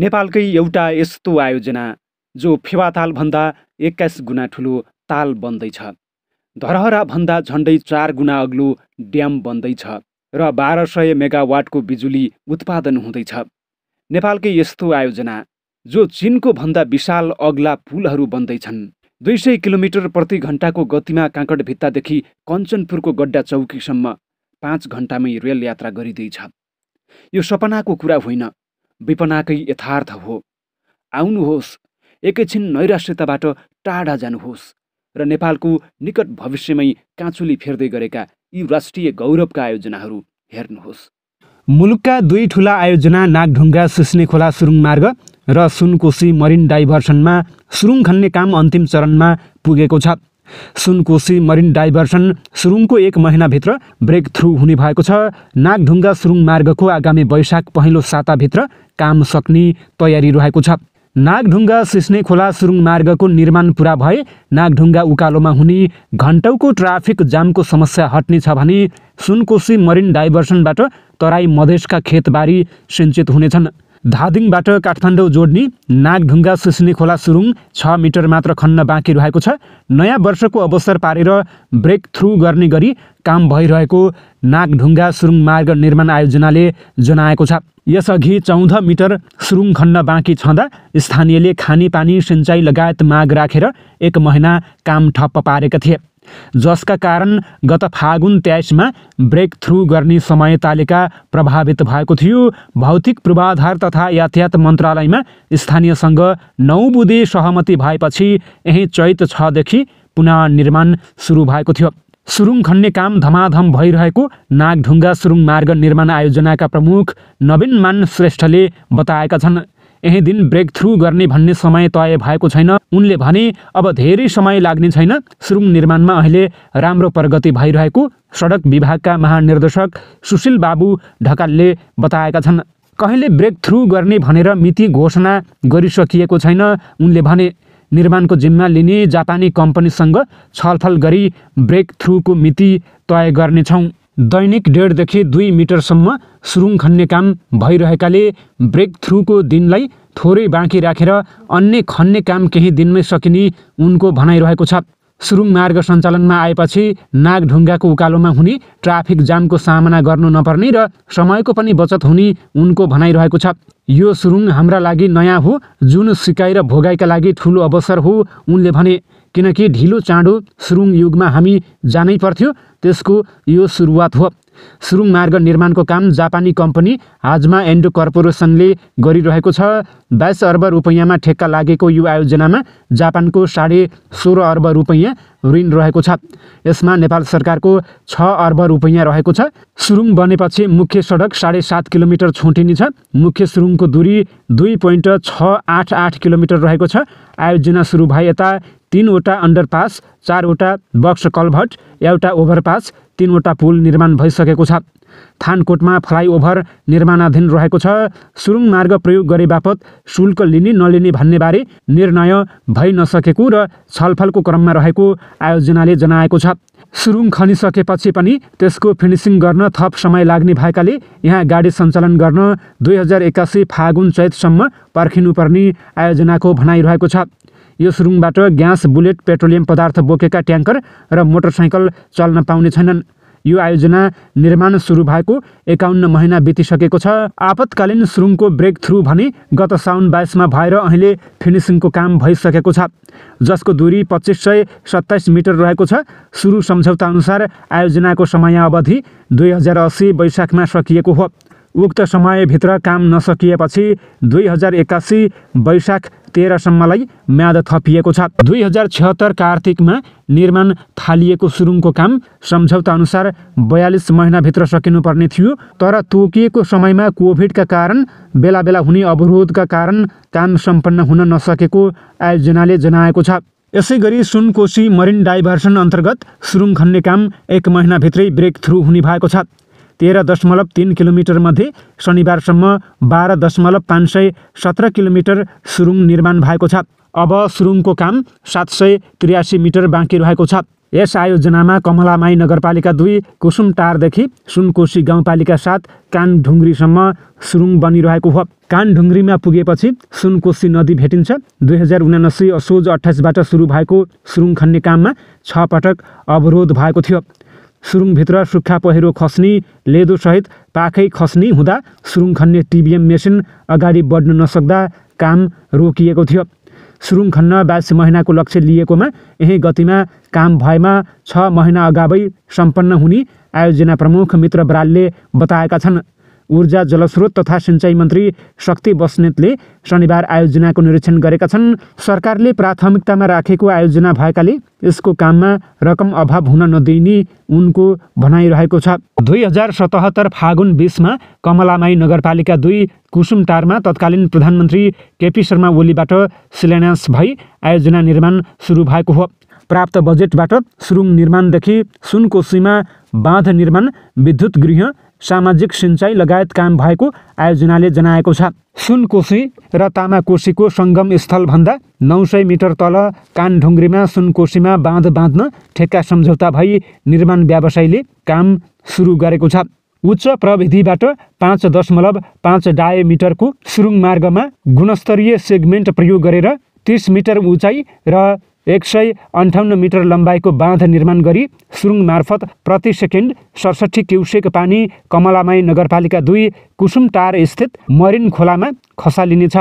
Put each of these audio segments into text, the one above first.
नेपालकै एउटा यस्तो आयोजना जो फेवा तालभन्दा एक्काइस गुणा ठुलो ताल बन्दैछ धरहराभन्दा झन्डै चार गुणा अग्लो ड्याम बन्दैछ र बाह्र सय मेगावाटको बिजुली उत्पादन हुँदैछ नेपालकै यस्तो आयोजना जो चिनको भन्दा विशाल अग्ला पुलहरू बन्दैछन् दुई सय किलोमिटर प्रति घन्टाको गतिमा काँकड भित्तादेखि कञ्चनपुरको गड्डा चौकीसम्म पाँच घन्टामै रेल यात्रा गरिँदैछ यो सपनाको कुरा होइन विपनाकै यथार्थ हो आउनुहोस् एकैछिन नैराश्यताबाट टाढा जानुहोस् र नेपालको निकट भविष्यमै काँचुली फेर्दै गरेका यी राष्ट्रिय गौरवका आयोजनाहरू हेर्नुहोस् मुलुकका दुई ठुला आयोजना नागढुङ्गा सुस्ने खोला सुरुङ मार्ग र सुनकोशी मरिन डाइभर्सनमा सुरुङ खन्ने काम अन्तिम चरणमा पुगेको छ सुनकोशी मरिन डाइभर्सन सुरुङको एक महिनाभित्र ब्रेक थ्रु हुने भएको छ नागढुङ्गा सुरुङ मार्गको आगामी वैशाख पहिलो साताभित्र काम सक्ने तयारी रहेको छ नागढुङ्गा सिस्ने खोला सुरुङ मार्गको निर्माण पुरा भए नागढुङ्गा उकालोमा हुने घन्टौको ट्राफिक जामको समस्या हट्नेछ छ भने सुनकोशी मरिन डाइभर्सनबाट तराई मधेसका खेतबारी सिन्चित हुनेछन् धादिङबाट काठमाडौँ जोड्ने नागढुङ्गा सुस्ने खोला सुरुङ छ मिटर मात्र खन्न बाँकी रहेको छ नयाँ वर्षको अवसर पारेर ब्रेक थ्रु गर्ने गरी काम भइरहेको नागढुङ्गा सुरुङ मार्ग निर्माण आयोजनाले जनाएको छ यसअघि चौध मिटर सुरुङ खण्ड बाँकी छँदा स्थानीयले खानेपानी सिँचाइ लगायत माग राखेर एक महिना काम ठप्प पारेका थिए जसका कारण गत फागुन तेइसमा ब्रेक थ्रु गर्ने समय तालिका प्रभावित भएको थियो भौतिक पूर्वाधार तथा यातायात मन्त्रालयमा स्थानीयसँग नौ बुधे सहमति भएपछि यही चैत छदेखि निर्माण सुरु भएको थियो सुरुङ खन्ने काम धमाधम भइरहेको नागढुङ्गा सुरुङ मार्ग निर्माण आयोजनाका प्रमुख नवीन मान श्रेष्ठले बताएका छन् यही दिन ब्रेक थ्रु गर्ने भन्ने समय तय भएको छैन उनले भने अब धेरै समय लाग्ने छैन सुरुङ निर्माणमा अहिले राम्रो प्रगति भइरहेको सडक विभागका महानिर्देशक सुशील बाबु ढकालले बताएका छन् कहिले ब्रेक थ्रु गर्ने भनेर मिति घोषणा गरिसकिएको छैन उनले भने निर्माणको जिम्मा लिने जापानी कम्पनीसँग छलफल गरी ब्रेक थ्रुको मिति तय गर्नेछौँ दैनिक डेढदेखि दुई मिटरसम्म सुरुङ खन्ने काम भइरहेकाले ब्रेक थ्रुको दिनलाई थोरै बाँकी राखेर अन्य खन्ने काम केही दिनमै सकिने उनको भनाइरहेको छ सुरुङ मार्ग सञ्चालनमा आएपछि नागढुङ्गाको उकालोमा हुने ट्राफिक जामको सामना गर्नु नपर्ने र समयको पनि बचत हुने उनको भनाइरहेको छ यो सुरुङ हाम्रा लागि नयाँ हो जुन सिकाइ र भोगाइका लागि ठुलो अवसर हो उनले भने किनकि ढिलो चाँडो सुरुङ युगमा हामी जानै पर्थ्यो त्यसको यो सुरुवात हो सुरुङ मार्ग निर्माणको काम जापानी कम्पनी हाजमा एन्डो कर्पोरेसनले गरिरहेको छ बाइस अर्ब रुपैयाँमा ठेक्का लागेको यो आयोजनामा जापानको साढे सोह्र अर्ब रुपैयाँ ऋण रहेको छ यसमा नेपाल सरकारको छ अर्ब रुपैयाँ रहेको छ सुरुङ बनेपछि मुख्य सडक साढे सात किलोमिटर छोटिने छ मुख्य सुरुङको दूरी दुई पोइन्ट छ आठ आठ किलोमिटर रहेको छ आयोजना सुरु भए यता तिनवटा अन्डरपास चारवटा बक्स कलभट एउटा ओभरपास तिनवटा पुल निर्माण भइसकेको छ थानकोटमा फ्लाइओभर निर्माणाधीन रहेको छ सुरुङ मार्ग प्रयोग गरे बापत शुल्क लिने नलिने भन्नेबारे निर्णय भइ नसकेको र छलफलको क्रममा रहेको आयोजनाले जनाएको छ सुरुङ खनिसकेपछि पनि त्यसको फिनिसिङ गर्न थप समय लाग्ने भएकाले यहाँ गाडी सञ्चालन गर्न दुई हजार एक्कासी फागुन चैतसम्म पर्खिनुपर्ने आयोजनाको भनाइरहेको छ यो सुरुङबाट ग्यास बुलेट पेट्रोलियम पदार्थ बोकेका ट्याङ्कर र मोटरसाइकल चल्न पाउने छैनन् यो आयोजना निर्माण सुरु भएको एकाउन्न महिना बितिसकेको छ आपतकालीन सुरुङको ब्रेक थ्रु भने गत साउन बाइसमा भएर अहिले फिनिसिङको काम भइसकेको छ जसको दूरी पच्चिस सय सत्ताइस मिटर रहेको छ सुरु सम्झौताअनुसार आयोजनाको समयावधि दुई हजार अस्सी वैशाखमा सकिएको हो उक्त समयभित्र काम नसकिएपछि दुई हजार एक्कासी वैशाख तेह्रसम्मलाई म्याद थपिएको छ दुई हजार छत्तर कार्तिकमा निर्माण थालिएको सुरुङको काम सम्झौता सम्झौताअनुसार बयालिस महिनाभित्र सकिनुपर्ने थियो तर तोकिएको समयमा कोभिडका कारण बेला बेला हुने अवरोधका कारण काम सम्पन्न हुन नसकेको आयोजनाले जनाएको छ यसै गरी सुनकोशी मरिन डाइभर्सन अन्तर्गत सुरुङ खन्ने काम एक महिनाभित्रै ब्रेक थ्रु हुने भएको छ तेह्र दशमलव तिन किलोमिटरमध्ये शनिबारसम्म बाह्र दशमलव पाँच सय सत्र किलोमिटर सुरुङ निर्माण भएको छ अब सुरुङको काम सात सय त्रियासी मिटर बाँकी रहेको छ यस आयोजनामा कमलामाई नगरपालिका दुई कुसुमटारदेखि सुनकोशी गाउँपालिका सात कान ढुङ्ग्रीसम्म सुरुङ बनिरहेको हो कान ढुङ्ग्रीमा पुगेपछि सुनकोशी नदी भेटिन्छ दुई हजार उनासी असोज अठाइसबाट सुरु भएको सुरुङ खन्ने काममा छ पटक अवरोध भएको थियो सुरुङभित्र सुक्खा पहिरो खस्ने लेदोसहित पाखै खस्ने हुँदा सुरुङ खन्ने टिबिएम मेसिन अगाडि बढ्न नसक्दा काम रोकिएको थियो सुरुङ खन्न बाइस महिनाको लक्ष्य लिएकोमा यही गतिमा काम भएमा छ महिना अगावै सम्पन्न हुने आयोजना प्रमुख मित्र बरालले बताएका छन् ऊर्जा जलस्रोत तथा सिँचाइ मन्त्री शक्ति बस्नेतले शनिबार आयोजनाको निरीक्षण गरेका छन् सरकारले प्राथमिकतामा राखेको आयोजना भएकाले यसको काममा रकम अभाव हुन नदिने उनको भनाइरहेको छ दुई हजार सतहत्तर फागुन बिसमा कमलामाई नगरपालिका दुई कुसुमटारमा तत्कालीन प्रधानमन्त्री केपी शर्मा ओलीबाट शिलान्यास भई आयोजना निर्माण सुरु भएको हो प्राप्त बजेटबाट सुरुङ निर्माणदेखि सुनको सीमा बाँध निर्माण विद्युत गृह सामाजिक सिँचाइ लगायत काम भएको आयोजनाले जनाएको छ सुनकोशी र तामाकोशीको सङ्गम स्थलभन्दा नौ सय मिटर तल कानढुङ्ग्रीमा सुनकोशीमा बाँध बाँध्न ठेक्का सम्झौता भई निर्माण व्यवसायीले काम सुरु गरेको छ उच्च प्रविधिबाट पाँच दशमलव पाँच डायमिटरको सुरुङ मार्गमा गुणस्तरीय सेगमेन्ट प्रयोग गरेर तिस मिटर उचाइ र एक सय अन्ठाउन्न मिटर लम्बाइको बाँध निर्माण गरी सुरुङ मार्फत प्रति सेकेन्ड सडसठी क्युसेक पानी कमलामाई नगरपालिका दुई कुसुमटार स्थित मरिन खोलामा खसालिनेछ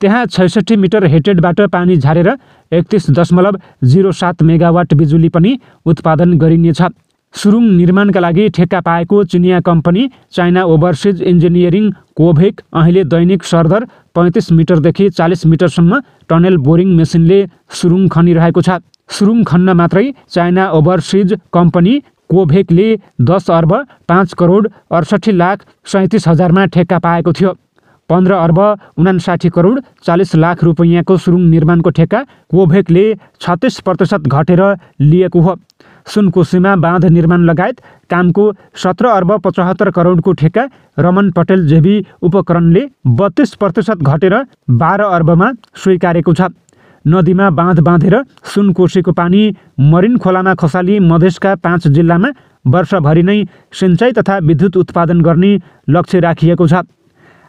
त्यहाँ छैसठी मिटर हेटेडबाट पानी झारेर एकतिस दशमलव जिरो सात मेगावाट बिजुली पनि उत्पादन गरिनेछ सुरुङ निर्माणका लागि ठेक्का पाएको चिनिया company China overseas engineering COVEC अहिले दैनिक सरदर पैँतिस मिटरदेखि चालिस मिटरसम्म टनेल बोरिङ मेसिनले सुरुङ खनिरहेको छ सुरुङ खन्न मात्रै चाइना ओभरसिज कम्पनी कोभेकले दस अर्ब पाँच करोड अडसट्ठी लाख सैँतिस हजारमा ठेक्का पाएको थियो पन्ध्र अर्ब उनासाठी करोड चालिस लाख रुपियाँको सुरुङ निर्माणको ठेक्का कोभेकले छत्तिस प्रतिशत घटेर लिएको हो सुनकोसीमा बाँध निर्माण लगायत कामको सत्र अर्ब पचहत्तर करोडको ठेक्का रमन पटेल जेबी उपकरणले बत्तिस प्रतिशत घटेर बाह्र अर्बमा स्वीकारेको छ नदीमा बाँध बाँधेर सुनकोसीको पानी मरिन खोलामा खसाली मधेसका पाँच जिल्लामा वर्षभरि नै सिँचाइ तथा विद्युत उत्पादन गर्ने लक्ष्य राखिएको छ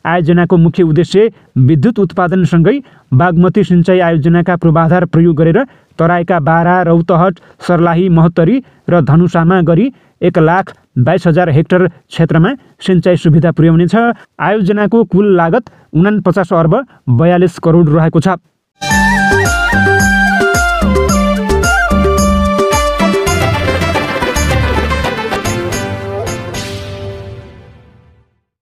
आयोजनाको मुख्य उद्देश्य विद्युत उत्पादनसँगै बागमती सिँचाइ आयोजनाका पूर्वाधार प्रयोग गरेर तराईका बारा रौतहट सर्लाही महोत्तरी र धनुषामा गरी एक लाख बाइस हजार हेक्टर क्षेत्रमा सिँचाइ सुविधा पुर्याउनेछ आयोजनाको कुल लागत उना पचास अर्ब बयालिस करोड रहेको छ